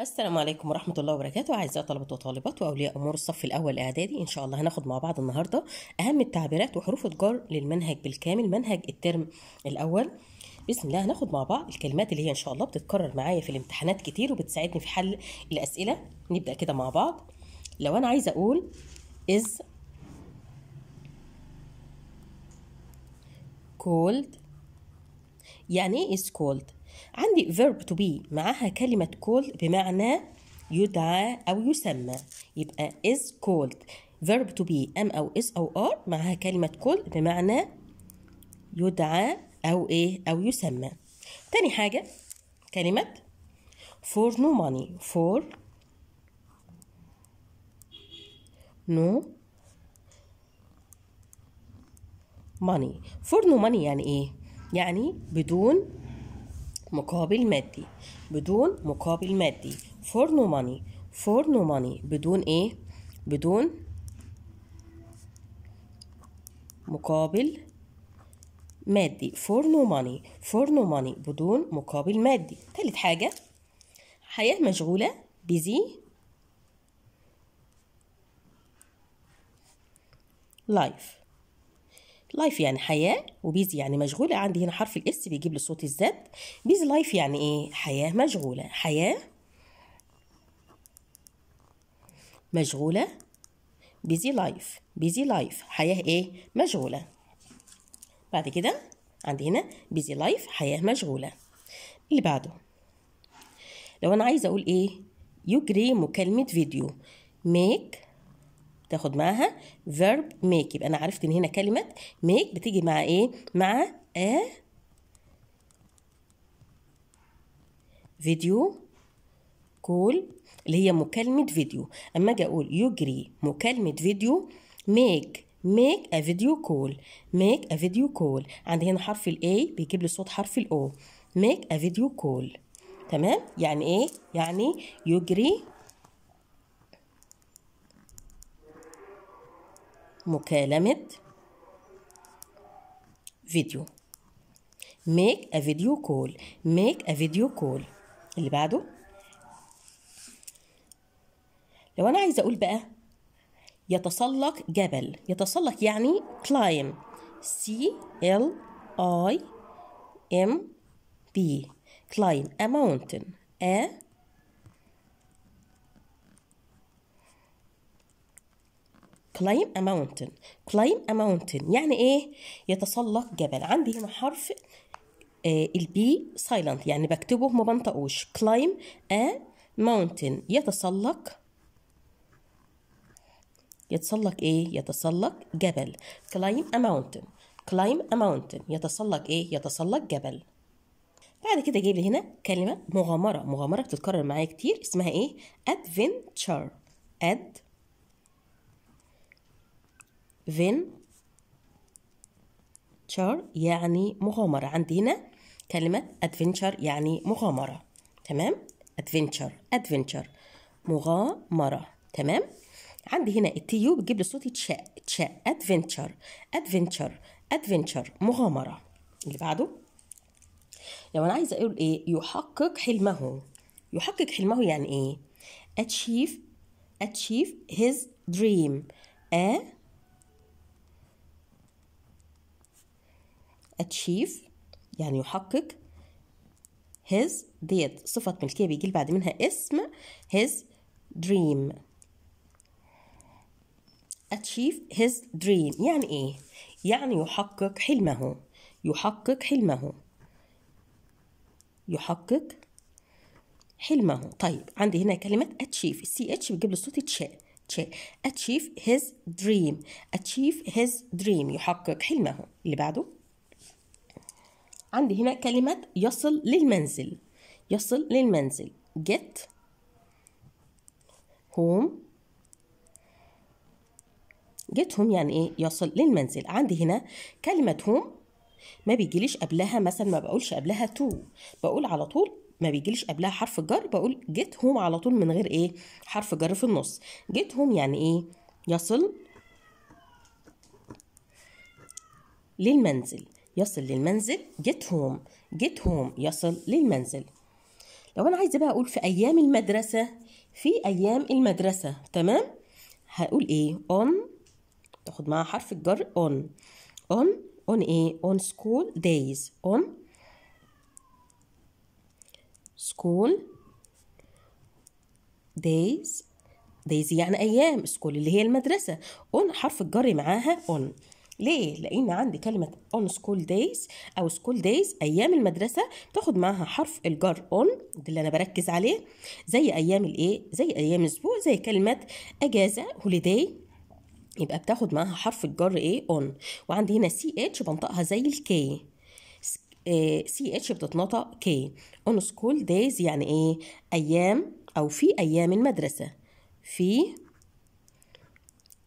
السلام عليكم ورحمة الله وبركاته أعزائي طلبة وطالبات وأولياء أمور الصف الأول الإعدادي إن شاء الله هناخد مع بعض النهاردة أهم التعبيرات وحروف الجر للمنهج بالكامل منهج الترم الأول بسم الله هناخد مع بعض الكلمات اللي هي إن شاء الله بتتكرر معايا في الامتحانات كتير وبتساعدني في حل الأسئلة نبدأ كده مع بعض لو أنا عايزة أقول is cold يعني إيه is cold عندي verb to be معاها كلمة called بمعنى يدعى أو يسمى يبقى is called verb to be am أو is أو are معاها كلمة called بمعنى يدعى أو إيه أو يسمى تاني حاجة كلمة for no money for no money for no money يعني إيه؟ يعني بدون مقابل مادي بدون مقابل مادي for no money for no money بدون ايه بدون مقابل مادي for no money for no money بدون مقابل مادي تالت حاجة حياة مشغولة busy life لايف يعني حياة وبيزي يعني مشغولة عندي هنا حرف الاس بيجيب لي صوت الزد بيزي لايف يعني ايه حياة مشغولة حياة مشغولة بيزي لايف بيزي لايف حياة ايه مشغولة بعد كده عندي هنا بيزي لايف حياة مشغولة اللي بعده لو انا عايزة اقول ايه يجري مكالمة فيديو make تاخد معاها verb make يبقى انا عرفت ان هنا كلمه make بتيجي مع ايه مع a فيديو كول اللي هي مكالمه فيديو اما اجي اقول يجري مكالمه فيديو make make a video call make a video call عندي هنا حرف الاي A بيجيب لي صوت حرف الاو O make a video call تمام يعني ايه يعني يجري مكالمة فيديو make a video call make a video call اللي بعده لو انا عايزه اقول بقى يتسلق جبل يتسلق يعني climb C L I M B climb a mountain a climb a mountain climb a mountain يعني ايه يتسلق جبل عندي هنا حرف آه البي سايلنت يعني بكتبه ما بنطقوش climb a mountain يتسلق يتسلق ايه يتسلق جبل climb a mountain climb a mountain يتسلق ايه يتسلق جبل بعد كده جايب لي هنا كلمة مغامرة مغامرة بتتكرر معايا كتير اسمها ايه adventure ad فين تشار يعني مغامرة عندي هنا كلمة أدفنتشر يعني مغامرة تمام أدفنتشر أدفنتشر مغامرة تمام عندي هنا التيو بتجيب لي صوت تشاء تشاء أدفنتشر أدفنتشر أدفنتشر مغامرة اللي بعده لو انا عايزه اقول ايه يحقق حلمه يحقق حلمه يعني ايه achieve achieve his dream a achieve يعني يحقق his ديت صفة ملكية بيجي بعد منها اسم his dream achieve his dream يعني ايه؟ يعني يحقق حلمه يحقق حلمه يحقق حلمه طيب عندي هنا كلمة achieve السي اتش بتجيب له صوت تشاء achieve his dream achieve his dream يحقق حلمه اللي بعده عندي هنا كلمة يصل للمنزل يصل للمنزل get home get home يعني ايه يصل للمنزل عندي هنا كلمة home ما بيجيليش قبلها مثلا ما بقولش قبلها to بقول على طول ما بيجيليش قبلها حرف جر بقول get home على طول من غير ايه حرف جر في النص get home يعني ايه يصل للمنزل يصل للمنزل get home get home يصل للمنزل لو أنا عايزة بقى أقول في أيام المدرسة في أيام المدرسة تمام هقول إيه on تاخد معاها حرف الجر on on on إيه on school days on school days days يعني أيام school اللي هي المدرسة on حرف الجر معاها on ليه؟ لأن عندي كلمة on school days أو school days أيام المدرسة تاخد معاها حرف الجر on ده اللي أنا بركز عليه زي أيام الإيه؟ زي أيام الأسبوع زي كلمة أجازة holiday يبقى بتاخد معاها حرف الجر إيه؟ on وعندي هنا ch بنطقها زي الكي سي اتش آه، بتتنطق كي on school days يعني إيه؟ أيام أو في أيام المدرسة في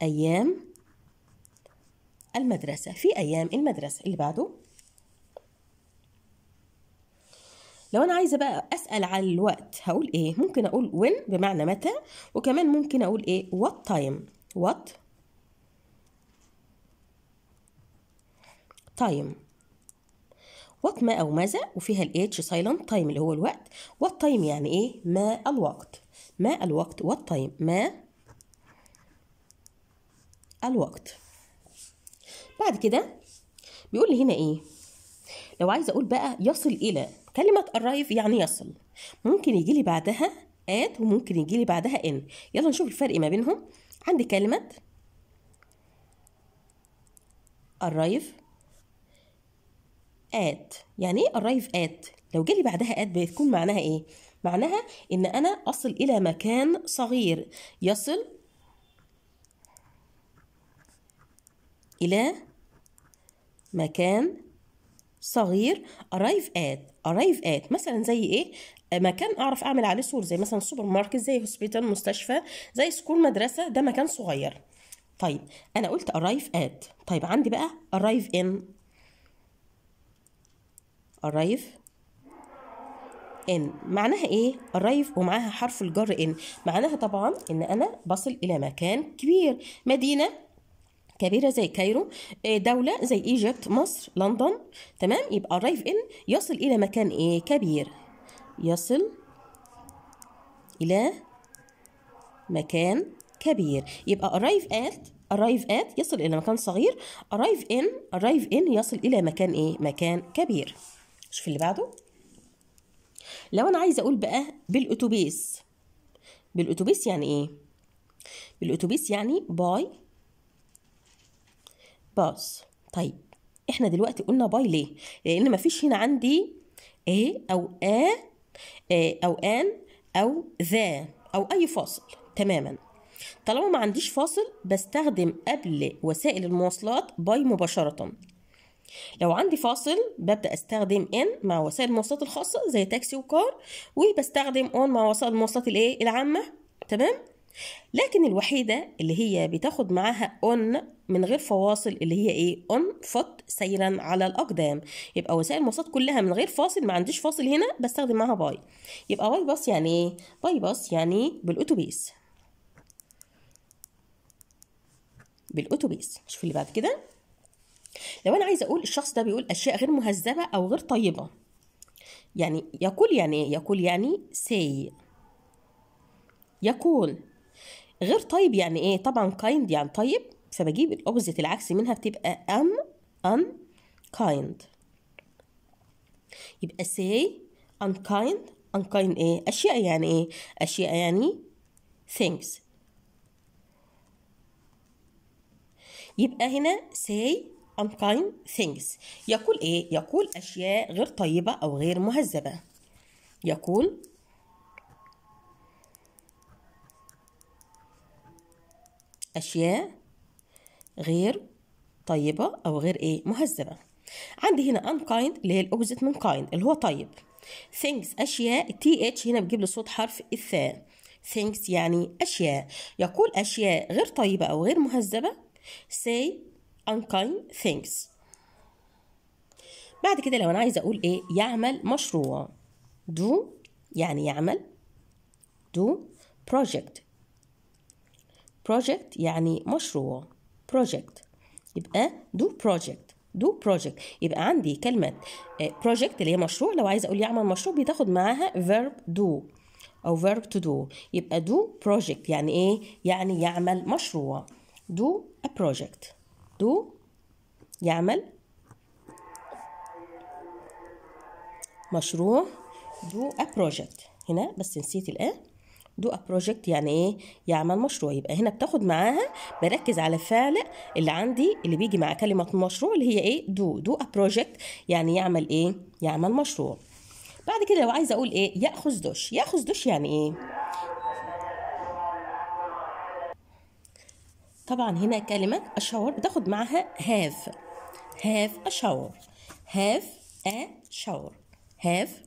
أيام المدرسة في أيام المدرسة اللي بعده لو أنا عايزة بقى أسأل على الوقت هقول إيه ممكن أقول when بمعنى متى وكمان ممكن أقول إيه what time what time what ما أو ماذا وفيها ال h silent time اللي هو الوقت what time يعني إيه ما الوقت ما الوقت what time ما الوقت بعد كده بيقول لي هنا ايه لو عايزه اقول بقى يصل الى كلمه arrive يعني يصل ممكن يجي لي بعدها at وممكن يجي لي بعدها ان يلا نشوف الفرق ما بينهم عندي كلمه arrive at يعني ايه arrive at لو جالي بعدها at بتكون معناها ايه معناها ان انا اصل الى مكان صغير يصل الى مكان صغير arrive at arrive at مثلا زي ايه مكان اعرف اعمل عليه صور زي مثلا سوبر ماركت زي هوسبيتال مستشفى زي سكول مدرسه ده مكان صغير طيب انا قلت arrive at طيب عندي بقى arrive in arrive ان معناها ايه أرايف ومعاها حرف الجر ان معناها طبعا ان انا بصل الى مكان كبير مدينه كبيره زي كايرو آه، دوله زي ايجيبت مصر لندن تمام يبقى arrive in يصل الى مكان ايه كبير يصل الى مكان كبير يبقى arrive at arrive at يصل الى مكان صغير arrive in arrive in يصل الى مكان ايه مكان كبير شوف اللي بعده لو انا عايزه اقول بقى بالاتوبيس بالاتوبيس يعني ايه بالاتوبيس يعني باي باس طيب احنا دلوقتي قلنا باي ليه لان مفيش هنا عندي ايه او ا آه او ان او ذا او اي فاصل تماما طالما ما عنديش فاصل بستخدم قبل وسائل المواصلات باي مباشره لو عندي فاصل ببدا استخدم ان مع وسائل المواصلات الخاصه زي تاكسي وكار وبستخدم اون مع وسائل المواصلات الايه العامه تمام لكن الوحيده اللي هي بتاخد معاها اون من غير فواصل اللي هي ايه اون فوت سيرا على الاقدام يبقى وسائل المواصلات كلها من غير فاصل ما عنديش فاصل هنا بستخدم معاها باي يبقى باي باص يعني ايه باي باص يعني بالاتوبيس بالاتوبيس شوف اللي بعد كده لو انا عايزه اقول الشخص ده بيقول اشياء غير مهذبه او غير طيبه يعني يقول يعني ايه يقول يعني سي يقول غير طيب يعني ايه طبعا كايند يعني طيب فبجيب الاوبوزيت العكسي منها بتبقى ان ان كايند يبقى say unkind unkind ايه اشياء يعني ايه اشياء يعني things يبقى هنا say unkind things يقول ايه يقول اشياء غير طيبه او غير مهذبه يقول أشياء غير طيبة أو غير إيه مهذبة عندي هنا unkind اللي هي الأوبزيت من kind اللي هو طيب things أشياء تي اتش هنا بجيب له صوت حرف الثاء things يعني أشياء يقول أشياء غير طيبة أو غير مهذبة say unkind things بعد كده لو أنا عايزة أقول إيه يعمل مشروع do يعني يعمل do project project يعني مشروع project يبقى do project do project يبقى عندي كلمة آه، project اللي هي مشروع لو عايزة أقول يعمل مشروع بتاخد معاها verb do أو verb to do يبقى do project يعني إيه؟ يعني يعمل مشروع do a project do يعمل مشروع do a project هنا بس نسيت الآن دو ا بروجكت يعني ايه يعمل مشروع يبقى هنا بتاخد معاها بركز على فعل اللي عندي اللي بيجي مع كلمه مشروع اللي هي ايه دو دو ا بروجكت يعني يعمل ايه يعمل مشروع بعد كده لو عايزه اقول ايه ياخذ دش ياخذ دش يعني ايه طبعا هنا كلمة الشاور بتاخد معها هاف هاف أشاور هاف أشاور هاف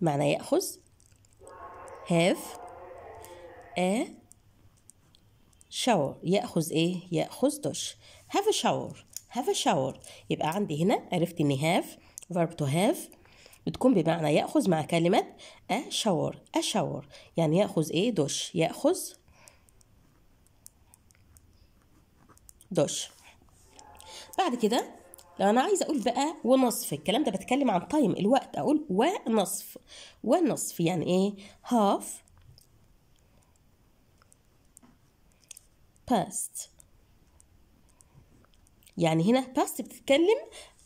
معنى يأخذ هاف a ايه؟ shower يأخذ إيه؟ يأخذ دش have a shower have a shower يبقى عندي هنا عرفت إن have verb to have بتكون بمعنى يأخذ مع كلمة a shower a shower يعني يأخذ إيه؟ دش يأخذ دش بعد كده لو انا عايزه اقول بقى ونصف الكلام ده بتكلم عن تايم الوقت اقول ونصف ونصف يعني ايه هاف past يعني هنا past بتتكلم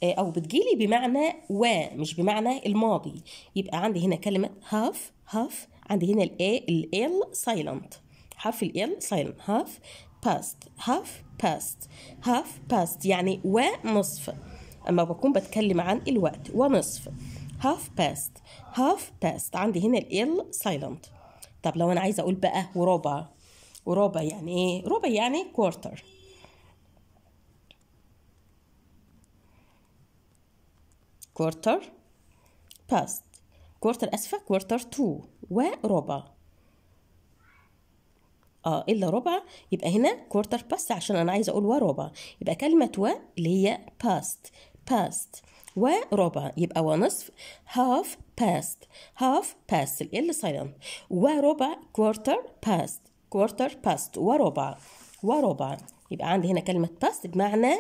آه، أو بتجيلي بمعنى و مش بمعنى الماضي يبقى عندي هنا كلمة half half عندي هنا ال A ال silent حرف ال ال silent half past half past half past يعني ونصف أما بكون بتكلم عن الوقت ونصف half past half past عندي هنا ال silent طب لو انا عايزه اقول بقى وربع وربع يعني ايه ربع يعني كوارتر كوارتر باست كوارتر اسفه كوارتر تو وربع اه الا ربع يبقى هنا كوارتر باست عشان انا عايزه اقول وربع يبقى كلمه و اللي هي باست باست وربع يبقى ونصف half past half past ال silent وربع quarter past كوارتر باست وربع وربع يبقى عندي هنا كلمة باست بمعنى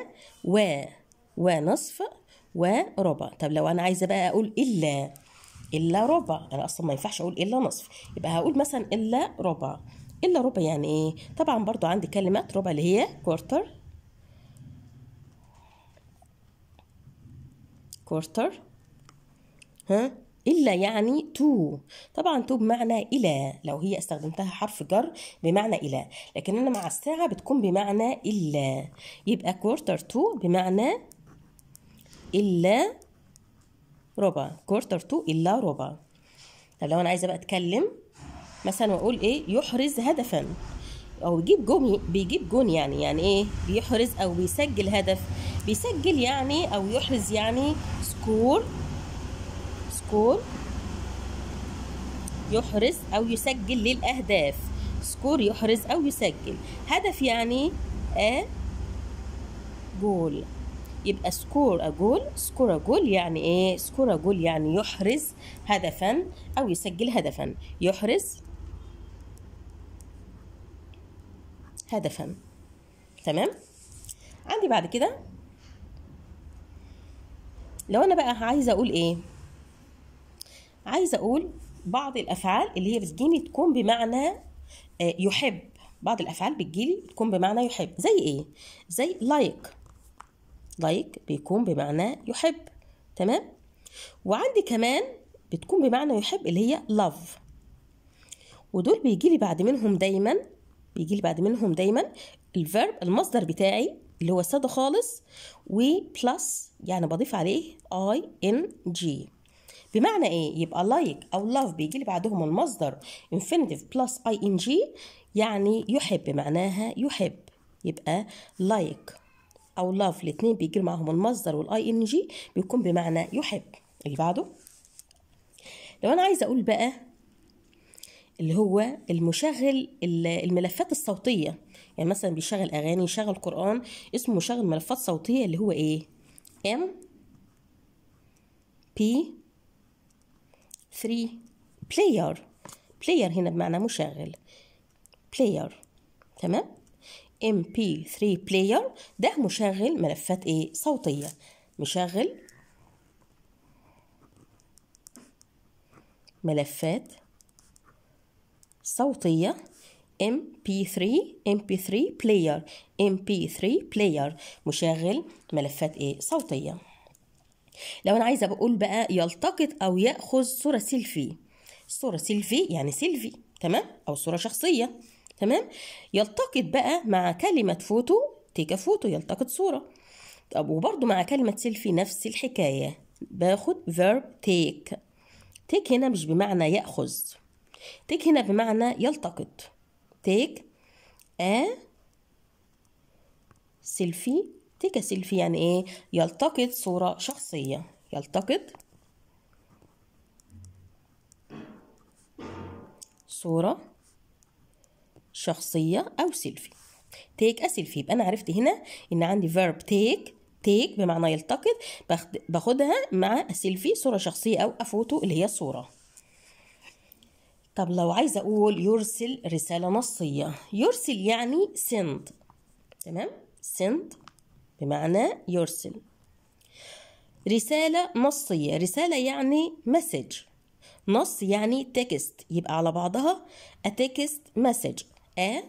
و ونصف وربع طب لو أنا عايزة بقى أقول إلا إلا ربع أنا أصلا ما ينفعش أقول إلا نصف يبقى هقول مثلا إلا ربع إلا ربع يعني إيه طبعا برضو عندي كلمة ربع اللي هي كوارتر كوارتر ها إلا يعني تو طبعا تو بمعنى إلى لو هي استخدمتها حرف جر بمعنى إلى لكن أنا مع الساعة بتكون بمعنى إلا يبقى كورتر تو بمعنى إلا ربع كورتر تو إلا ربع طب لو أنا عايزة بقى أتكلم مثلا وأقول إيه يحرز هدفا أو يجيب جون بيجيب جون يعني يعني إيه بيحرز أو بيسجل هدف بيسجل يعني أو يحرز يعني سكور سكور يحرز أو يسجل للأهداف سكور يحرز أو يسجل هدف يعني أ جول يبقى سكور أجول سكور أجول يعني إيه سكور أجول يعني يحرز هدفا أو يسجل هدفا يحرز هدفا تمام عندي بعد كده لو أنا بقى عايزة أقول إيه عايزه اقول بعض الافعال اللي هي بتجيني تكون بمعنى آه، يحب بعض الافعال بتجيلي تكون بمعنى يحب زي ايه زي لايك like. لايك بيكون بمعنى يحب تمام وعندي كمان بتكون بمعنى يحب اللي هي لاف ودول بيجيلي بعد منهم دايما بيجيلي بعد منهم دايما الفيرب المصدر بتاعي اللي هو ساده خالص و بلس يعني بضيف عليه اي ان جي بمعنى ايه يبقى لايك like او لاف بيجي لي بعدهم المصدر انفينيتيف بلس اي ان جي يعني يحب معناها يحب يبقى لايك like او لاف الاثنين بيجي معاهم المصدر والاي ان جي بيكون بمعنى يحب اللي بعده لو انا عايزه اقول بقى اللي هو المشغل الملفات الصوتيه يعني مثلا بيشغل اغاني يشغل قران اسمه مشغل ملفات صوتيه اللي هو ايه ام بي 3 بلاير بلاير هنا بمعنى مشغل بلاير تمام MP3 بلاير ده مشغل ملفات ايه صوتية مشغل ملفات صوتية MP3 MP3 بلاير MP3 بلاير مشغل ملفات ايه صوتية لو انا عايزه بقول بقى يلتقط او ياخذ صوره سيلفي صوره سيلفي يعني سيلفي تمام او صوره شخصيه تمام يلتقط بقى مع كلمه فوتو تيك فوتو يلتقط صوره طب وبرده مع كلمه سيلفي نفس الحكايه باخد فيرب تيك تيك هنا مش بمعنى ياخذ تيك هنا بمعنى يلتقط تيك ا سيلفي سيلفي يعني ايه يلتقط صورة شخصية يلتقط صورة شخصية أو سيلفي تيك سيلفي يبقى أنا عرفت هنا إن عندي verb take تيك بمعنى يلتقط باخدها مع سيلفي صورة شخصية أو أفوتو اللي هي الصورة طب لو عايزة أقول يرسل رسالة نصية يرسل يعني سند تمام سند بمعنى يرسل رسالة نصية رسالة يعني مسج نص يعني تكست يبقى على بعضها a text message a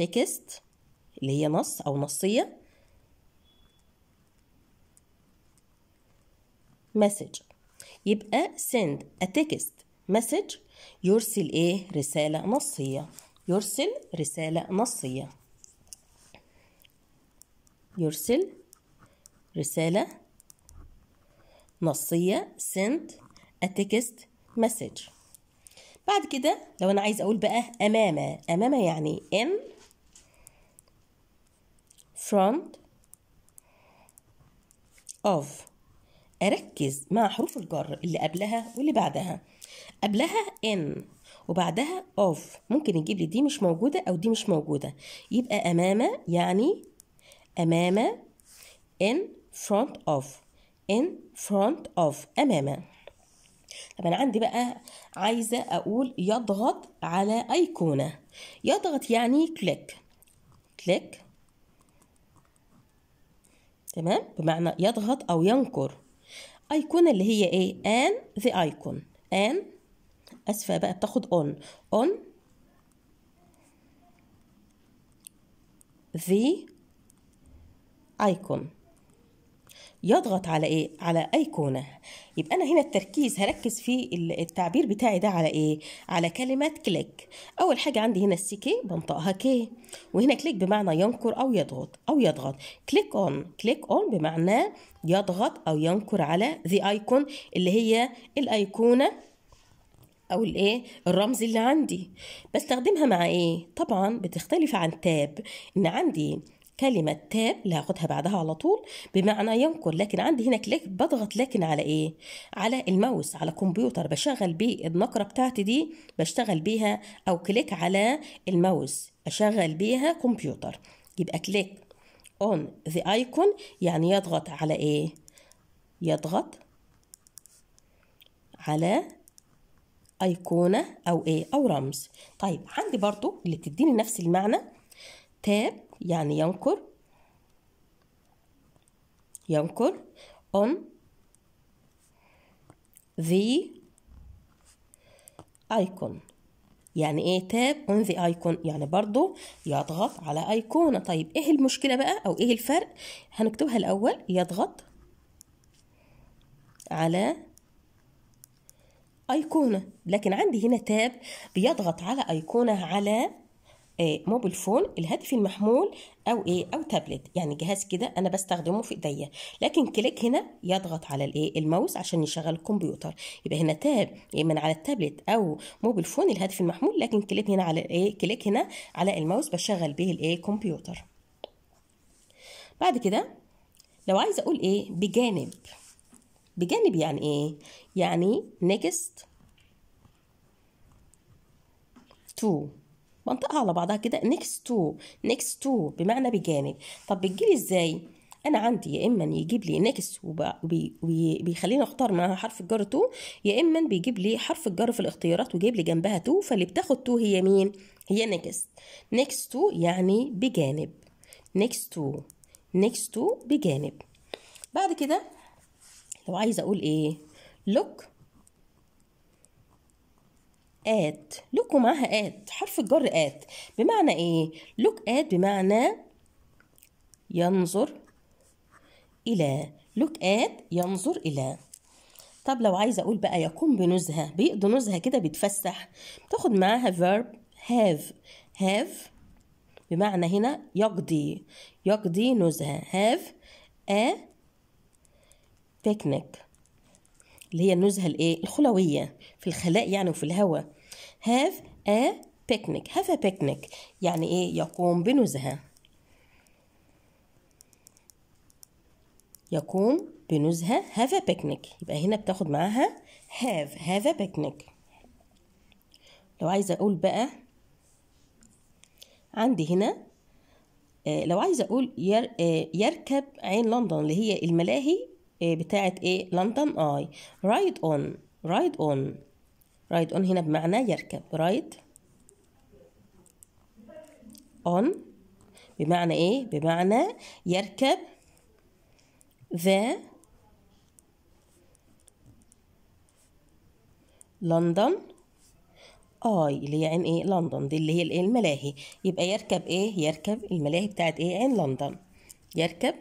text اللي هي نص أو نصية message يبقى send a text message يرسل ايه رسالة نصية يرسل رسالة نصية يرسل رسالة نصية send a text message بعد كده لو أنا عايز أقول بقى أمامة أمامة يعني in front of أركز مع حروف الجر اللي قبلها واللي بعدها قبلها in وبعدها of ممكن نجيب لي دي مش موجودة أو دي مش موجودة يبقى أمامة يعني أمام in front of in front of أمام طب أنا عندي بقى عايزة أقول يضغط على أيقونة يضغط يعني كليك كليك تمام بمعنى يضغط أو ينكر أيقونة اللي هي إيه and the icon and أسفة بقى بتاخد on on the ايكون يضغط على ايه على ايقونه يبقى انا هنا التركيز هركز في التعبير بتاعي ده على ايه على كلمه كليك اول حاجه عندي هنا السي كي بنطقها كي وهنا كليك بمعنى ينكر او يضغط او يضغط كليك اون كليك اون بمعنى يضغط او ينكر على ذا ايكون اللي هي الايقونه او الايه الرمز اللي عندي بستخدمها مع ايه طبعا بتختلف عن تاب ان عندي كلمة تاب اللي هاخدها بعدها على طول بمعنى ينقل لكن عندي هنا كليك بضغط لكن على ايه؟ على الماوس على كمبيوتر بشغل بيه النقرة بتاعتي دي بشتغل بيها أو كليك على الماوس أشغل بيها كمبيوتر يبقى كليك اون ذا ايكون يعني يضغط على ايه؟ يضغط على ايقونه او ايه او رمز طيب عندي برضو اللي بتديني نفس المعنى تاب يعني ينكر ينكر on the icon يعني ايه تاب on the ايكون يعني برضو يضغط على ايقونه طيب ايه المشكله بقى او ايه الفرق هنكتبها الاول يضغط على ايقونه لكن عندي هنا تاب بيضغط على ايقونه على موبيل آه، فون الهاتف المحمول او ايه او تابلت يعني جهاز كده انا بستخدمه في ايديا لكن كليك هنا يضغط على الايه الماوس عشان يشغل الكمبيوتر يبقى هنا تاب إيه، من على التابلت او موبيل فون الهاتف المحمول لكن كليك هنا على الايه كليك هنا على الماوس بشغل به الايه كمبيوتر بعد كده لو عايزه اقول ايه بجانب بجانب يعني ايه يعني نيكست تو منطقه على بعضها كده next to next to بمعنى بجانب طب بتجيلي ازاي انا عندي يا اما يجيب لي نكس وبيخليني اختار معاها حرف الجر تو يا اما بيجيب لي حرف الجر في الاختيارات وجايب لي جنبها تو فاللي بتاخد تو هي مين هي نكس نكس تو يعني بجانب نكس تو نكس تو بجانب بعد كده لو عايزه اقول ايه لوك آت لوك ومعها آت حرف الجر آت بمعنى ايه لوك آت بمعنى ينظر الى لوك آت ينظر الى طب لو عايزه اقول بقى يقوم بنزهه بيقضي نزهه كده بيتفسح بتاخد معاها verb have have بمعنى هنا يقضي يقضي نزهه have a picnic اللي هي النزهه الايه الخلويه في الخلاء يعني وفي الهواء have a picnic have a picnic يعني إيه يقوم بنزهة يقوم بنزهة have a picnic يبقى هنا بتاخد معاها have have a picnic لو عايزة أقول بقى عندي هنا آه، لو عايزة أقول آه، يركب عين لندن اللي هي الملاهي آه، بتاعة إيه لندن آي ride on ride on رايد اون هنا بمعنى يركب رايد اون بمعنى ايه بمعنى يركب ذا لندن اي اللي هي يعني عين ايه لندن دي اللي هي الايه الملاهي يبقى يركب ايه يركب الملاهي بتاعت ايه عين لندن يركب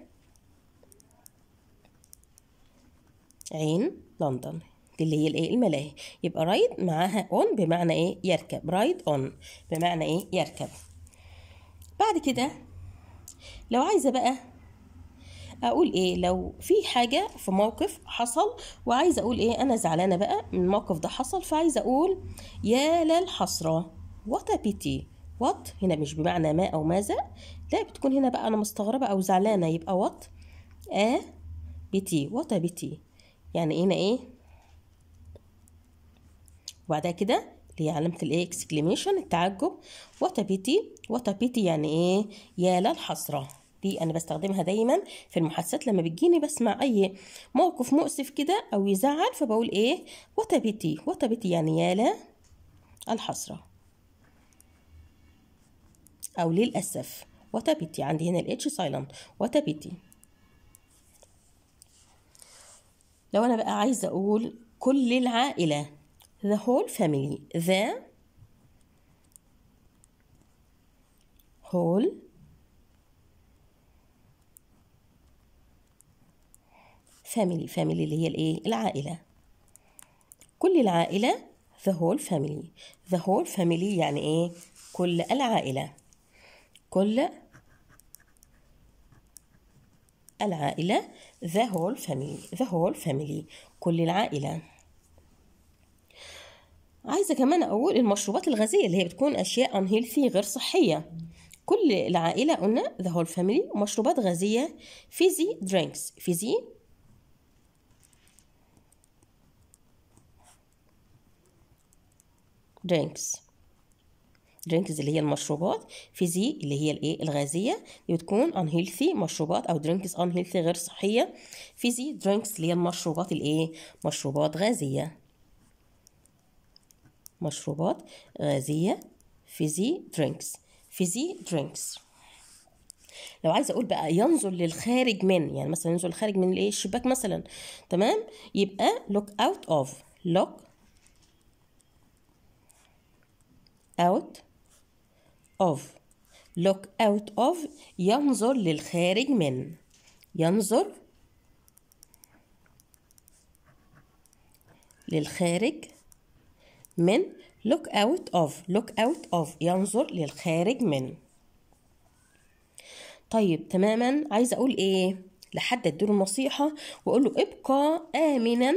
عين لندن اللي هي الايه الملاهي يبقى رايد معاها اون بمعنى ايه يركب رايد اون بمعنى ايه يركب بعد كده لو عايزه بقى اقول ايه لو في حاجه في موقف حصل وعايزه اقول ايه انا زعلانه بقى من الموقف ده حصل فعايزه اقول يا للحسره وات بيتي وات هنا مش بمعنى ما او ماذا لا بتكون هنا بقى انا مستغربه او زعلانه يبقى وات ا بيتي وات بيتي يعني هنا ايه وبعد كده اللي هي علامة الايه اكسكليميشن التعجب وتبيتي وتبيتي يعني ايه يا للحسرة دي انا بستخدمها دايما في المحادثات لما بتجيني بسمع اي موقف مؤسف كده او يزعل فبقول ايه وتبيتي وتبيتي يعني يا لا او للأسف وتبيتي عندي هنا الاتش سايلنت وتبيتي لو انا بقى عايزة اقول كل العائلة the whole family the whole family family اللي هي الايه العائله كل العائله the whole family the whole family يعني ايه كل العائله كل العائله the whole family the whole family كل العائله عايزة كمان أقول المشروبات الغازية اللي هي بتكون أشياء أنهيلثي غير صحية كل العائلة قلنا ذا هول فاميلي مشروبات غازية فيزي درينكس فيزي درينكس درينكس اللي هي المشروبات فيزي اللي هي الايه الغازيه اللي بتكون انهيلثي مشروبات او درينكس انهيلثي غير صحيه فيزي درينكس اللي هي المشروبات الايه مشروبات غازيه مشروبات غازية آه، فيزي درينكس فيزي درينكس لو عايزه اقول بقى ينظر للخارج من يعني مثلا ينظر للخارج من الايه الشباك مثلا تمام يبقى لوك اوت اوف لوك اوت اوف لوك اوت اوف ينظر للخارج من ينظر للخارج من look out of look out of ينظر للخارج من طيب تماما عايزه اقول ايه لحد اديله نصيحه واقول له ابقى امنا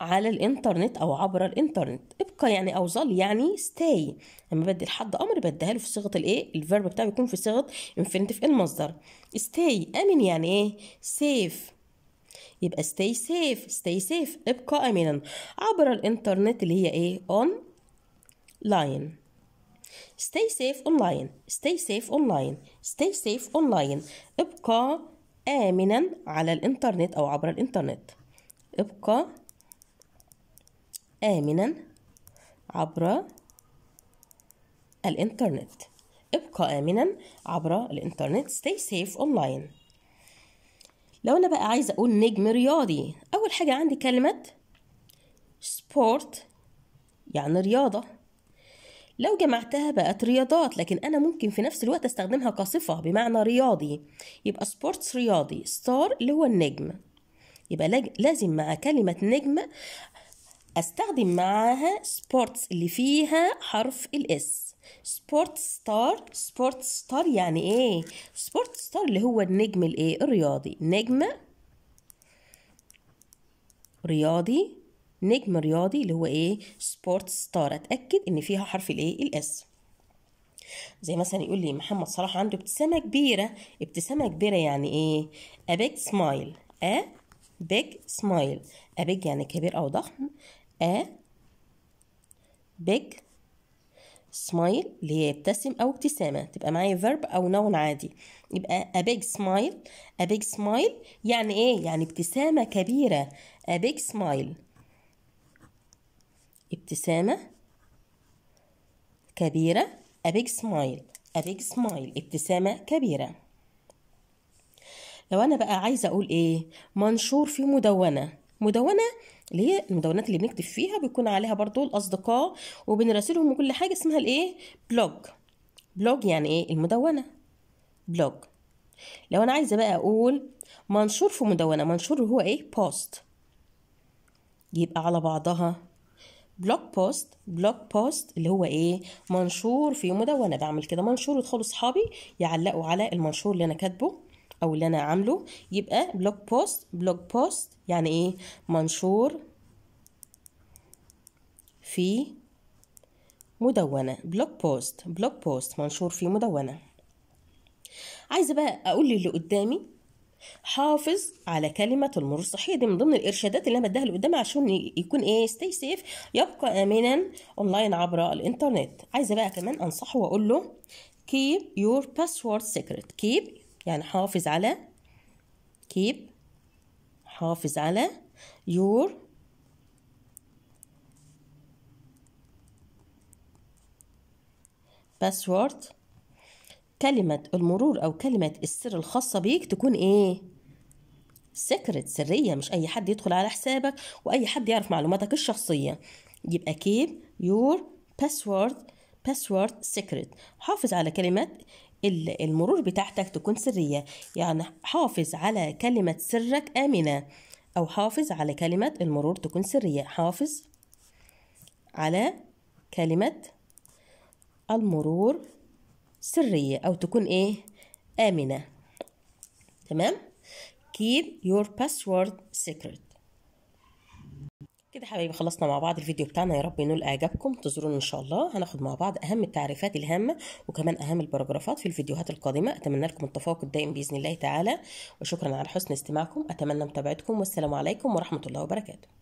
على الانترنت او عبر الانترنت ابقى يعني او ظل يعني stay لما بدي لحد امر بديها له في صيغه الايه الفيرب بتاعه بيكون في صيغه infinitive المصدر stay امن يعني ايه safe يبقى stay safe stay safe ابقى امنا عبر الانترنت اللي هي ايه اون لاين stay safe online stay safe online stay safe online ابقى آمنا على الإنترنت أو عبر الإنترنت ابقى آمنا عبر الإنترنت ابقى آمنا عبر الإنترنت stay safe online لو أنا بقى عايزة أقول نجم رياضي أول حاجة عندي كلمة سبورت يعني رياضة لو جمعتها بقت رياضات لكن أنا ممكن في نفس الوقت أستخدمها كصفة بمعنى رياضي يبقى سبورتس رياضي ستار اللي هو النجم يبقى لازم مع كلمة نجم استخدم معاها سبورتس اللي فيها حرف الاس سبورت ستار سبورت ستار يعني ايه سبورت ستار اللي هو النجم الايه الرياضي نجم رياضي نجم رياضي اللي هو ايه سبورت ستار اتاكد ان فيها حرف الايه الاس زي مثلا يقول لي محمد صلاح عنده ابتسامه كبيره ابتسامه كبيره يعني ايه a سمايل ا بيج سمايل smile يعني كبير او ضخم ا بيج سمايل اللي هي يبتسم او ابتسامه تبقى معايا فيرب او نون عادي يبقى ا بيج سمايل ا بيج سمايل يعني ايه يعني ابتسامه كبيره ا بيج سمايل ابتسامه كبيره ا بيج سمايل ا بيج سمايل ابتسامه كبيره لو انا بقى عايزه اقول ايه منشور في مدونه مدونه اللي هي المدونات اللي بنكتب فيها بيكون عليها برضو الاصدقاء وبنراسلهم وكل حاجه اسمها الايه بلوج بلوج يعني ايه المدونه بلوج لو انا عايزه بقى اقول منشور في مدونه منشور هو ايه بوست يبقى على بعضها بلوج بوست بلوج بوست اللي هو ايه منشور في مدونه بعمل كده منشور يدخلوا اصحابي يعلقوا على المنشور اللي انا كاتبه او اللي انا عامله يبقى بلوج بوست بلوج بوست يعني ايه منشور في مدونة بلوك بوست بلوك بوست منشور في مدونة عايزة بقى أقول للي قدامي حافظ على كلمة المرور الصحية دي من ضمن الإرشادات اللي أنا بديها لقدام قدامي عشان يكون إيه ستي سيف يبقى آمنا أونلاين عبر الإنترنت عايزة بقى كمان أنصحه وأقول له keep your password secret keep يعني حافظ على keep حافظ على your password كلمة المرور أو كلمة السر الخاصة بيك تكون إيه؟ سكرت سرية مش أي حد يدخل على حسابك وأي حد يعرف معلوماتك الشخصية يبقى كيب your password password secret حافظ على كلمة المرور بتاعتك تكون سرية يعني حافظ على كلمة سرك آمنة أو حافظ على كلمة المرور تكون سرية حافظ على كلمة المرور سرية أو تكون إيه آمنة تمام keep your password secret كده حبايبي خلصنا مع بعض الفيديو بتاعنا يا رب ينول اعجابكم انتظرونا ان شاء الله هناخد مع بعض اهم التعريفات الهامه وكمان اهم البراجرافات في الفيديوهات القادمه اتمنى لكم التفوق الدائم باذن الله تعالى وشكرا على حسن استماعكم اتمنى متابعتكم والسلام عليكم ورحمه الله وبركاته